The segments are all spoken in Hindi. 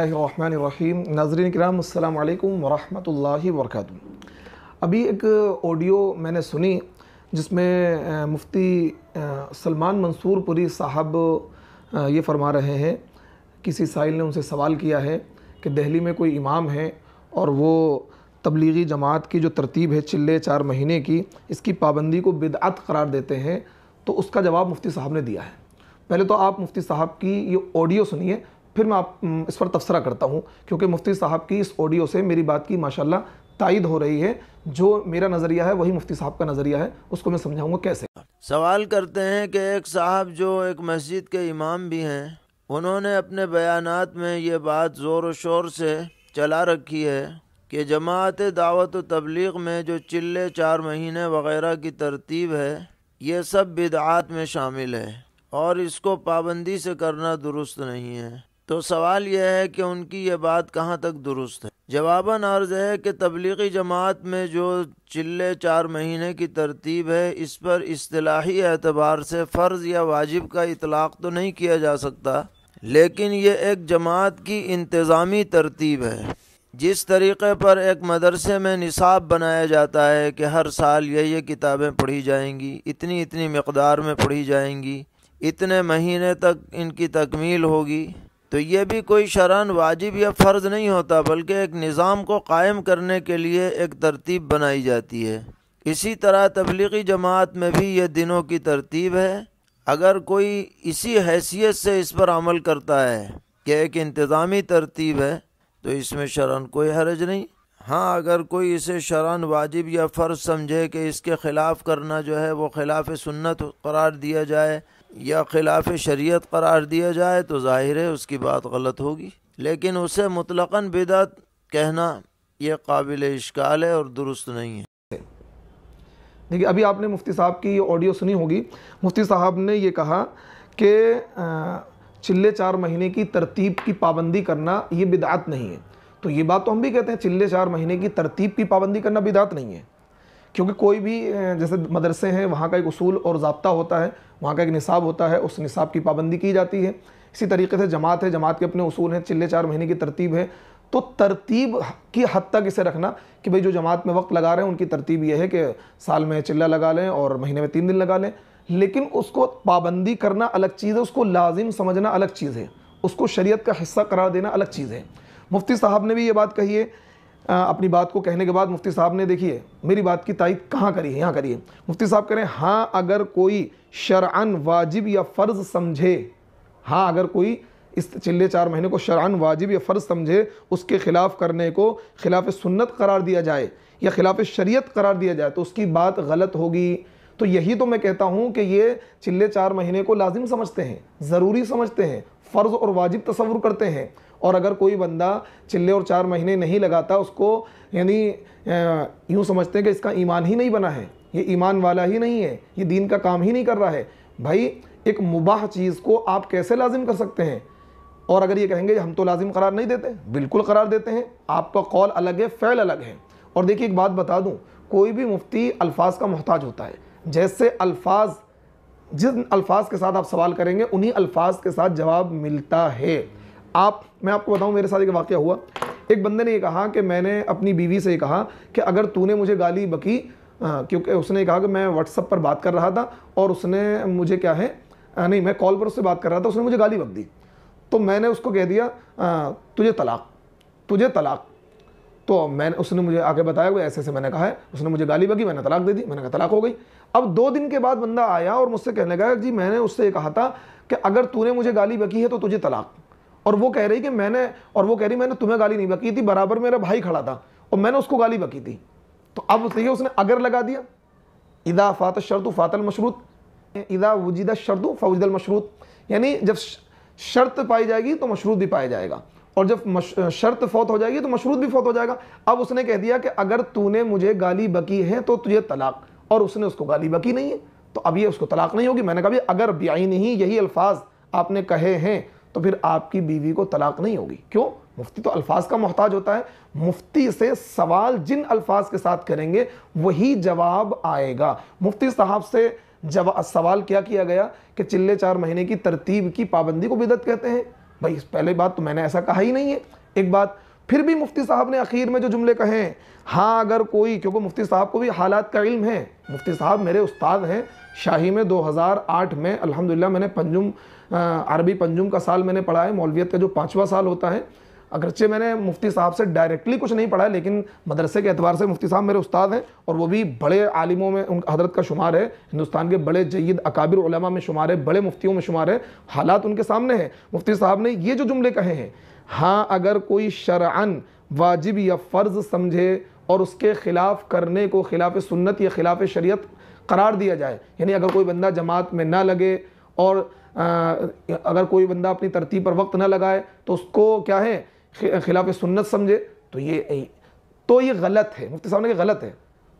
बसमीम नाजरीन कराम अल्लाम वरहमल वरक अभी एक ऑडियो मैंने सुनी जिसमें मुफ्ती सलमान मंसूरपुरी साहब ये फरमा रहे हैं किसी साहिल ने उनसे सवाल किया है कि दिल्ली में कोई इमाम है और वो तबलीगी जमात की जो तरतीब है चिल्ले चार महीने की इसकी पाबंदी को बिदअत करार देते हैं तो उसका जवाब मुफ्ती साहब ने दिया है पहले तो आप मुफ्ती साहब की ये ऑडियो सुनिए फिर मैं आप इस पर तबसरा करता हूँ क्योंकि मुफ्ती साहब की इस ऑडियो से मेरी बात की माशाल्लाह तायद हो रही है जो मेरा नज़रिया है वही मुफ्ती साहब का नज़रिया है उसको मैं समझाऊँगा कैसे सवाल करते हैं कि एक साहब जो एक मस्जिद के इमाम भी हैं उन्होंने अपने बयान में ये बात ज़ोर शोर से चला रखी है कि जमात दावत तबलीग में जो चिल्ले चार महीने वगैरह की तरतीब है ये सब बिदात में शामिल है और इसको पाबंदी से करना दुरुस्त नहीं है तो सवाल यह है कि उनकी ये बात कहाँ तक दुरुस्त है जवाबन अर्ज़ है कि तबलीगी जमात में जो चिल्ले चार महीने की तरतीब है इस पर असलाही एतबार से फ़र्ज़ या वाजिब का इतलाक़ तो नहीं किया जा सकता लेकिन यह एक जमात की इंतज़ामी तरतीब है जिस तरीक़े पर एक मदरसे में निसाब बनाया जाता है कि हर साल ये ये किताबें पढ़ी जाएंगी इतनी इतनी मकदार में पढ़ी जाएंगी इतने महीने तक इनकी तकमील होगी तो ये भी कोई शरण वाजिब या फ़र्ज़ नहीं होता बल्कि एक निज़ाम को कायम करने के लिए एक तरतीब बनाई जाती है इसी तरह तबलीगी जमात में भी ये दिनों की तरतीब है अगर कोई इसी हैसियत से इस पर अमल करता है कि एक इंतज़ामी तरतीब है तो इसमें शरण कोई हरज नहीं हाँ अगर कोई इसे शरान वाजिब या फ़र्ज समझे कि इसके ख़िलाफ़ करना जो है वो ख़िलाफ़ सुन्नत करार दिया जाए या ख़िलाफ़ शरीयत करार दिया जाए तो ज़ाहिर है उसकी बात गलत होगी लेकिन उसे मुतलक़ा बिदत कहना ये काबिल इश्काल है और दुरुस्त नहीं है देखिए अभी आपने मुफ्ती साहब की ऑडियो सुनी होगी मुफ्ती साहब ने यह कहा कि चिल्ले चार महीने की तरतीब की पाबंदी करना ये बिदात नहीं है तो ये बात तो हम भी कहते हैं चिल्ले चार महीने की तरतीब की पाबंदी करना बिदात नहीं है क्योंकि कोई भी जैसे मदरसे हैं वहाँ का एक असूल और जबता होता है वहाँ का एक निसाब होता है उस निसाब की पाबंदी की जाती है इसी तरीके से जमात है जमात के अपने असूल हैं चिल्ले चार महीने की तरतीब है तो तरतीब की हद तक इसे रखना कि भाई जो जमात में वक्त लगा रहे हैं उनकी तरतीब यह है कि साल में चिल्ला लगा लें और महीने में तीन दिन लगा लें लेकिन उसको पाबंदी करना अलग चीज़ है उसको लाजिम समझना अलग चीज़ है उसको शरीयत का हिस्सा करार देना अलग चीज़ है मुफ्ती साहब ने भी ये बात कही है अपनी बात को कहने के बाद मुफ्ती साहब ने देखिए मेरी बात की तायद कहाँ करी है यहाँ करिए मुफ्ती साहब कह रहे हैं हाँ अगर कोई शरान वाजिब या फ़र्ज़ समझे हाँ अगर कोई इस चिल्ले चार महीने को शरान वाजिब या फ़र्ज़ समझे उसके ख़िलाफ़ करने को खिलाफ सुन्नत करार दिया जाए या खिलाफ शरीयत करार दिया जाए तो उसकी बात गलत होगी तो यही तो मैं कहता हूँ कि ये चिल्ले चार महीने को लाजिम समझते हैं ज़रूरी समझते हैं फ़र्ज़ और वाजिब तस्वुर करते हैं और अगर कोई बंदा चिल्ले और चार महीने नहीं लगाता उसको यानी यूँ समझते हैं कि इसका ईमान ही नहीं बना है ये ईमान वाला ही नहीं है ये दीन का काम ही नहीं कर रहा है भाई एक मुबाह चीज़ को आप कैसे लाजिम कर सकते हैं और अगर ये कहेंगे हम तो लाजिम करार नहीं देते बिल्कुल करार देते हैं आपका कौल अलग है फ़ैल अलग है और देखिए एक बात बता दूँ कोई भी मुफ्ती अल्फाज का मोहताज होता है जैसे अल्फाज जिन अल्फाज के साथ आप सवाल करेंगे उन्हीं अल्फाज के साथ जवाब मिलता है आप मैं आपको बताऊं मेरे साथ एक वाक्य हुआ एक बंदे ने ये कहा कि मैंने अपनी बीवी से कहा कि अगर तूने मुझे गाली बकी क्योंकि उसने कहा कि मैं व्हाट्सअप पर बात कर रहा था और उसने मुझे क्या है आ, नहीं मैं कॉल पर उससे बात कर रहा था उसने मुझे गाली बक दी तो मैंने उसको कह दिया आ, तुझे तलाक तुझे तलाक तो मैंने उसने मुझे आगे बताया ऐसे ऐसे मैंने कहा है उसने मुझे गाली बकी मैंने तलाक दे दी मैंने कहा तलाक हो गई अब दो दिन के बाद बंदा आया और मुझसे कहने लगा जी मैंने उससे कहा था कि अगर तूने मुझे गाली बकी है तो तुझे तलाक और वो कह रही कि मैंने और वो कह रही मैंने तुम्हें गाली नहीं बकी थी बराबर मेरा भाई खड़ा था और मैंने उसको गाली बकी थी तो अब उसने, उसने अगर लगा दिया इदा फात शर्त फातल मशरूत इदा वजीदा शर्त फौजदल मशरूत यानी जब शर्त पाई जाएगी तो मशरूत भी पाया जाएगा और जब शर्त फौत हो जाएगी तो मशरूत भी फौत हो जाएगा अब उसने कह दिया कि अगर तूने मुझे गाली बकी है तो तुझे तलाक और उसने उसको गाली बकी नहीं है तो अब ये उसको तलाक नहीं होगी मैंने कहा भी अगर ब्याई नहीं यही अल्फाज आपने कहे हैं तो फिर आपकी बीवी को तलाक नहीं होगी क्यों मुफ्ती तो अल्फाज का मोहताज होता है मुफ्ती से सवाल जिन अल्फाज के साथ करेंगे वही जवाब आएगा मुफ्ती साहब से जब सवाल क्या किया गया कि चिल्ले चार महीने की तरतीब की पाबंदी को बिदत कहते हैं भाई पहले बात तो मैंने ऐसा कहा ही नहीं है एक बात फिर भी मुफ्ती साहब ने आखिर में जो जुमले कहे हाँ अगर कोई क्योंकि मुफ्ती साहब को भी हालात का इल्म है मुफ्ती साहब मेरे उस्ताद हैं शाही में 2008 में अल्हम्दुलिल्लाह मैंने पंजुम अरबी पंजुम का साल मैंने पढ़ा है मौलवियत का जो पाँचवा साल होता है अगरचे मैंने मुफ्ती साहब से डायरेक्टली कुछ नहीं पढ़ा है लेकिन मदरसे के एतबार से मुफ्ती साहब मेरे उस्ताद हैं और वो भी बड़े आलिमों में उन हजरत का शुमार है हिंदुस्तान के बड़े जयद अकाबिर उलमा में शुमार है बड़े मुफ्तियों में शुमार है हालात उनके सामने हैं मुफ्ती साहब ने ये जो जुमले कहे हैं हाँ अगर कोई शरअन वाजिब या फ़र्ज़ समझे और उसके ख़िलाफ़ करने को खिलाफ सुन्नत या खिलाफ शरीयत करार दिया जाए यानी अगर कोई बंदा जमात में ना लगे और आ, अगर कोई बंदा अपनी तरतीब पर वक्त ना लगाए तो उसको क्या है खिलाफ सुन्नत समझे तो ये तो ये गलत है मुफ्ती साहब ने कहा गलत है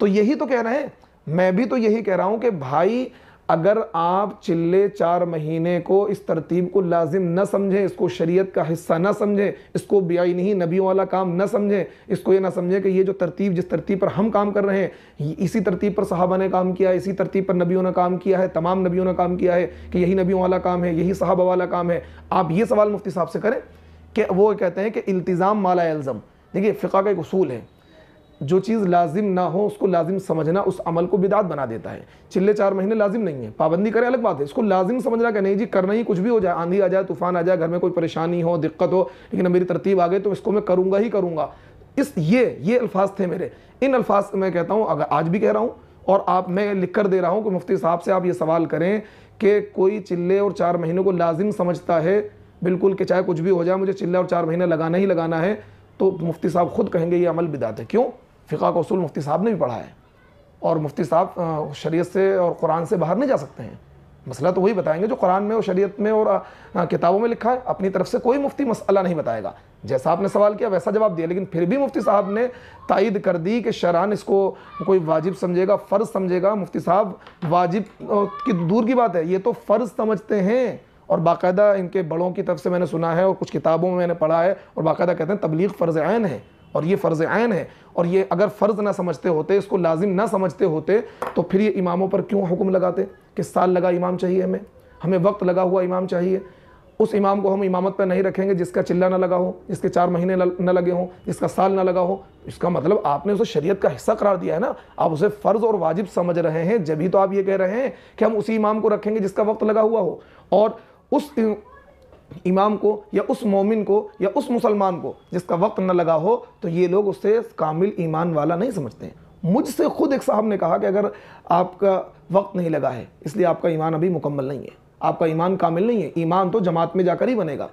तो यही तो कह रहे हैं मैं भी तो यही कह रहा हूँ कि भाई अगर आप चिल्ले चार महीने को इस तरतीब को लाजिम न समझें इसको शरीयत का हिस्सा न समझें इसको बेआईन नहीं नबियों वाला काम न समझें इसको ये ना समझें कि ये जो तरतीब जिस तरतीब पर हम काम कर रहे हैं इसी तरतीब पर साहबा ने काम किया है इसी तरतीब पर नबियों ने काम किया है तमाम नबियों ने काम किया है कि यही नबियों वाला काम है यही साहबा वाला काम है आप ये सवाल मुफ्ती साहब से करें कि वो कहते हैं कि इल्तिज़ाम माला इल्ज़म देखिए फ़िका का एक असूल है जो चीज़ लाजिम ना हो उसको लाजिम समझना उस अमल को बिदात बना देता है चिल्ले चार महीने लाजिम नहीं है पाबंदी करें अलग बात है इसको लाजिम समझना क्या नहीं जी करना ही कुछ भी हो जाए आंधी आ जाए तूफान आ जाए घर में कोई परेशानी हो दिक्कत हो लेकिन मेरी तरतीब आ गई तो इसको मैं करूँगा ही करूँगा इस ये ये अल्फाज थे मेरे इन अल्फाज मैं कहता हूँ अगर आज भी कह रहा हूँ और आप मैं लिख कर दे रहा हूँ कि मुफ्ती साहब से आप ये सवाल करें कि कोई चिल्ले और चार महीने को लाजिम समझता है बिल्कुल कि चाहे कुछ भी हो जाए मुझे चिल्ले और चार महीने लगाना ही लगाना है तो मुफ्ती साहब खुद कहेंगे ये अमल बिदात है क्यों फ़िका का असूल मुफ्ती साहब ने भी पढ़ा है और मुफ्ती साहब शरीयत से और कुरान से बाहर नहीं जा सकते हैं मसला तो वही बताएंगे जो कुरान में और शरीयत में और किताबों में लिखा है अपनी तरफ से कोई मुफ्ती मसला नहीं बताएगा जैसा आपने सवाल किया वैसा जवाब दिया लेकिन फिर भी मुफ्ती साहब ने तायद कर दी कि शरान इसको कोई वाजिब समझेगा फ़र्ज़ समझेगा मुफ्ती साहब वाजिब की दूर की बात है ये तो फ़र्ज़ समझते हैं और बाकायदा इनके बड़ों की तरफ से मैंने सुना है और कुछ किताबों में मैंने पढ़ा है और बाकायदा कहते हैं तबलीग फ़र्ज़ आयन है और ये फ़र्ज़ आयन है और ये अगर फ़र्ज़ ना समझते होते इसको लाजिम ना समझते होते तो फिर ये इमामों पर क्यों हुक्म लगाते कि साल लगा इमाम चाहिए हमें हमें वक्त लगा हुआ इमाम चाहिए उस इमाम को हम इमामत पर नहीं रखेंगे जिसका चिल्ला ना लगा हो जिसके चार महीने न लगे हों जिसका साल ना लगा हो इसका मतलब आपने उसे शरीयत का हिस्सा करार दिया है ना आप उसे फ़र्ज़ और वाजिब समझ रहे हैं जब ही तो आप ये कह रहे हैं कि हम उसी इमाम को रखेंगे जिसका वक्त लगा हुआ हो और उस इमाम को या उस मोमिन को या उस मुसलमान को जिसका वक्त न लगा हो तो ये लोग उससे कामिल ईमान वाला नहीं समझते मुझसे खुद एक साहब ने कहा कि अगर आपका वक्त नहीं लगा है इसलिए आपका ईमान अभी मुकम्मल नहीं है आपका ईमान कामिल नहीं है ईमान तो जमात में जाकर ही बनेगा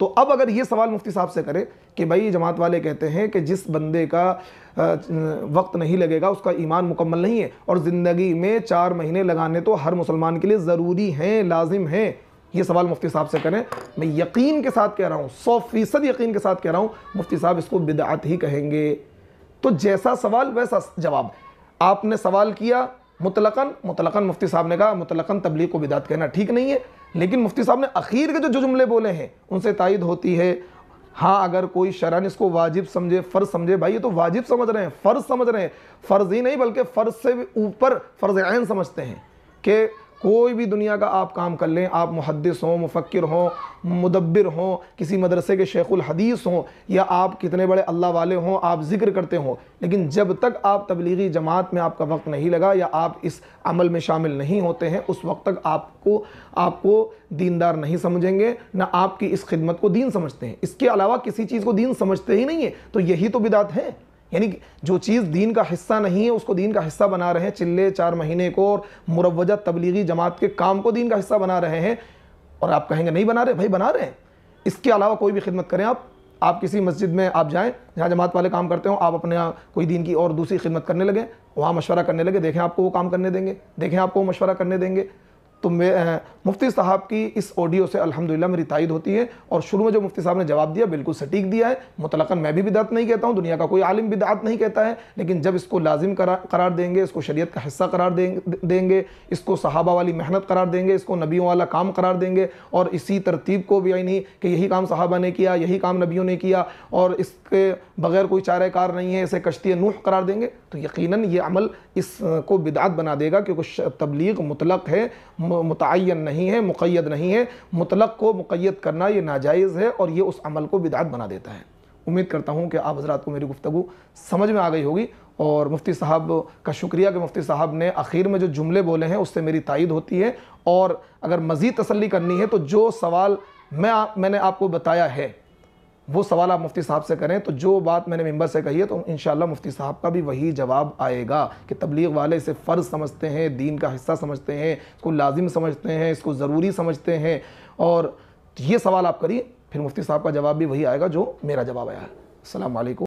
तो अब अगर ये सवाल मुफ्ती साहब से करें कि भाई जमात वाले कहते हैं कि जिस बंदे का वक्त नहीं लगेगा उसका ईमान मुकम्मल नहीं है और ज़िंदगी में चार महीने लगाने तो हर मुसलमान के लिए ज़रूरी हैं लाजिम हैं ये सवाल मुफ्ती साहब से करें मैं यकीन के साथ कह रहा हूँ सौ फीसद यकीन के साथ कह रहा हूँ मुफ्ती साहब इसको बिदात ही कहेंगे तो जैसा सवाल वैसा जवाब आपने सवाल किया मुतलकन मुतलकन मुफ्ती साहब ने कहा मुतलकन तबलीग को बिदात कहना ठीक नहीं है लेकिन मुफ्ती साहब ने अखीर के जो जो जुमले बोले हैं उनसे तायद होती है हाँ अगर कोई शरण इसको वाजिब समझे फ़र्ज समझे भाई ये तो वाजिब समझ रहे हैं फ़र्ज समझ रहे हैं फ़र्ज ही नहीं बल्कि फ़र्ज से भी ऊपर फ़र्ज आयन समझते हैं कि कोई भी दुनिया का आप काम कर लें आप मुहदस हों मुफक्र हों मुदबिर हों किसी मदरसे के शेखुल हदीस हों या आप कितने बड़े अल्लाह वाले हों आप जिक्र करते हों लेकिन जब तक आप तबलीगी जमात में आपका वक्त नहीं लगा या आप इस अमल में शामिल नहीं होते हैं उस वक्त तक आपको आपको दीनदार नहीं समझेंगे ना आपकी इस खिदमत को दीन समझते हैं इसके अलावा किसी चीज़ को दीन समझते ही नहीं है तो यही तो बिदात है यानी जो चीज़ दीन का हिस्सा नहीं है उसको दीन का हिस्सा बना रहे हैं चिल्ले चार महीने को और मुरवजा तबलीगी जमात के काम को दीन का हिस्सा बना रहे हैं और आप कहेंगे नहीं बना रहे भाई बना रहे हैं इसके अलावा कोई भी खिदमत करें आप आप किसी मस्जिद में आप जाएं जहाँ जमात वाले काम करते हो आप अपने कोई दिन की और दूसरी खिदमत करने लगें वहाँ मशवरा करने लगे देखें आपको वो काम करने देंगे देखें आपको वो मशवरा करने देंगे तो मैं मुफ्ती साहब की इस ऑडियो से अल्हम्दुलिल्लाह मेरी तायद होती है और शुरू में जो मुफ्ती साहब ने जवाब दिया बिल्कुल सटीक दिया है मुतलकन मैं भी बिदात नहीं कहता हूँ दुनिया का कोई आलिम बिदात नहीं कहता है लेकिन जब इसको लाजिम करार देंगे इसको शरीयत का हिस्सा करार देंगे इसको सहाबा वाली मेहनत करार देंगे इसको नबियों वाला काम करार देंगे और इसी तरतीब को भी यानी कि यही काम सहाबा ने किया यही काम नबियों ने किया और इसके बगैर कोई चारा कार नहीं है इसे कश्ती नूह करार देंगे तो यकीनन ये अमल इस को बिदात बना देगा क्योंकि तबलीग मुतलक है मुतन नहीं है मुक़ैद नहीं है मुतलक को मुक़ैद करना ये नाजायज़ है और ये उस अमल को बिदात बना देता है उम्मीद करता हूँ कि आप हजरात को मेरी गुफ्तु समझ में आ गई होगी और मुफ्ती साहब का शुक्रिया कि मुफ्ती साहब ने आखिर में जो जुमले बोले हैं उससे मेरी तायद होती है और अगर मज़ीद तसली करनी है तो जो सवाल मैं आ, मैंने आपको बताया है वो सवाल आप मुफ्ती साहब से करें तो जो बात मैंने मेम्बर से कही है तो इन मुफ्ती साहब का भी वही जवाब आएगा कि तबलीग वाले इसे फ़र्ज़ समझते हैं दीन का हिस्सा समझते हैं इसको लाजिम समझते हैं इसको ज़रूरी समझते हैं और ये सवाल आप करिए फिर मुफ्ती साहब का जवाब भी वही आएगा जो मेरा जवाब आया है अलैक्